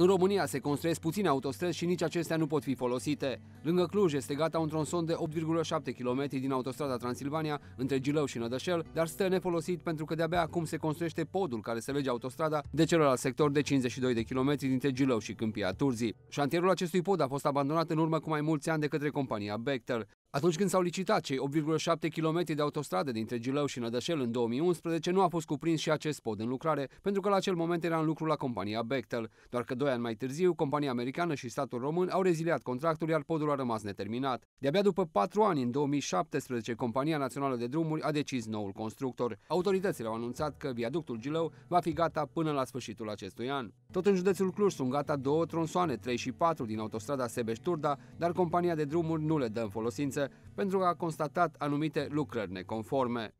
În România se construiesc puține autostrăzi și nici acestea nu pot fi folosite. Lângă Cluj este gata un tronson de 8,7 km din autostrada Transilvania, între Gilău și Nădășel, dar stă nefolosit pentru că de-abia acum se construiește podul care se lege autostrada de celălalt sector de 52 de km dintre Gilău și Câmpia Turzii. Șantierul acestui pod a fost abandonat în urmă cu mai mulți ani de către compania Bechtel. Atunci când s-au licitat cei 8,7 km de autostradă dintre Gilău și Nădășel în 2011, nu a fost cuprins și acest pod în lucrare, pentru că la acel moment era în lucru la compania Bechtel. Doar că doi ani mai târziu, compania americană și statul român au reziliat contractul, iar podul a rămas neterminat. De-abia după patru ani, în 2017, Compania Națională de Drumuri a decis noul constructor. Autoritățile au anunțat că viaductul Gilău va fi gata până la sfârșitul acestui an. Tot în județul Cluj sunt gata două tronsoane, 3 și 4 din autostrada Sebeș-Turda, dar compania de drumuri nu le dă în folosință competență pentru că a constatat anumite lucrări neconforme.